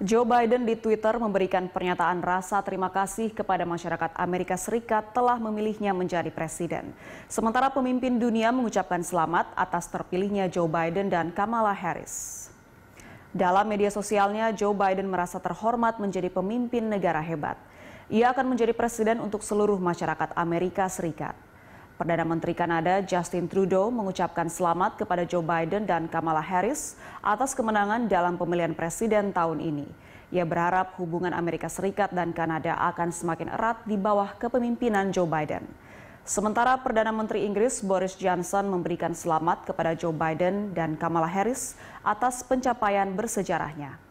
Joe Biden di Twitter memberikan pernyataan rasa terima kasih kepada masyarakat Amerika Serikat telah memilihnya menjadi presiden. Sementara pemimpin dunia mengucapkan selamat atas terpilihnya Joe Biden dan Kamala Harris. Dalam media sosialnya, Joe Biden merasa terhormat menjadi pemimpin negara hebat. Ia akan menjadi presiden untuk seluruh masyarakat Amerika Serikat. Perdana Menteri Kanada Justin Trudeau mengucapkan selamat kepada Joe Biden dan Kamala Harris atas kemenangan dalam pemilihan presiden tahun ini. Ia berharap hubungan Amerika Serikat dan Kanada akan semakin erat di bawah kepemimpinan Joe Biden. Sementara Perdana Menteri Inggris Boris Johnson memberikan selamat kepada Joe Biden dan Kamala Harris atas pencapaian bersejarahnya.